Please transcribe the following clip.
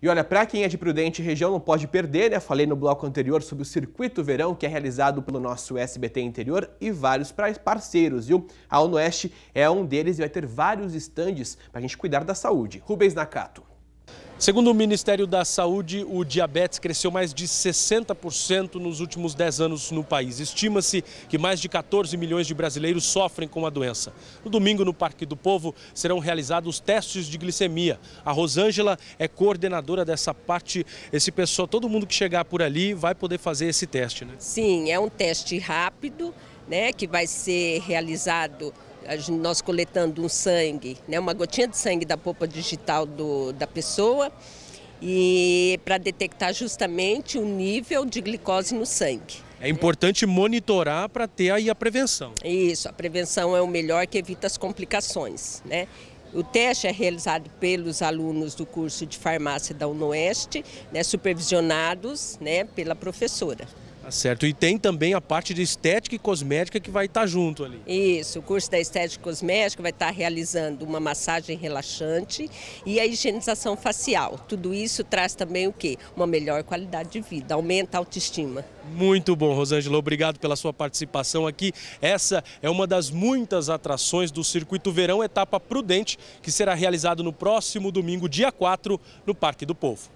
E olha, para quem é de Prudente região não pode perder, né? Falei no bloco anterior sobre o Circuito Verão, que é realizado pelo nosso SBT Interior e vários parceiros, viu? A Oeste é um deles e vai ter vários estandes para a gente cuidar da saúde. Rubens Nakato. Segundo o Ministério da Saúde, o diabetes cresceu mais de 60% nos últimos 10 anos no país. Estima-se que mais de 14 milhões de brasileiros sofrem com a doença. No domingo, no Parque do Povo, serão realizados testes de glicemia. A Rosângela é coordenadora dessa parte. Esse pessoal, todo mundo que chegar por ali vai poder fazer esse teste, né? Sim, é um teste rápido, né, que vai ser realizado nós coletando um sangue, né, uma gotinha de sangue da polpa digital do, da pessoa e para detectar justamente o nível de glicose no sangue. É importante monitorar para ter aí a prevenção. Isso, a prevenção é o melhor que evita as complicações, né? O teste é realizado pelos alunos do curso de farmácia da UNOeste, né, supervisionados né, pela professora. Tá certo. E tem também a parte de estética e cosmética que vai estar tá junto ali. Isso, o curso da estética e cosmética vai estar tá realizando uma massagem relaxante e a higienização facial. Tudo isso traz também o quê? Uma melhor qualidade de vida, aumenta a autoestima. Muito bom, Rosângela. Obrigado pela sua participação aqui. Essa é uma das muitas atrações do Circuito Verão Etapa Prudente, que será realizado no próximo domingo, dia 4, no Parque do Povo.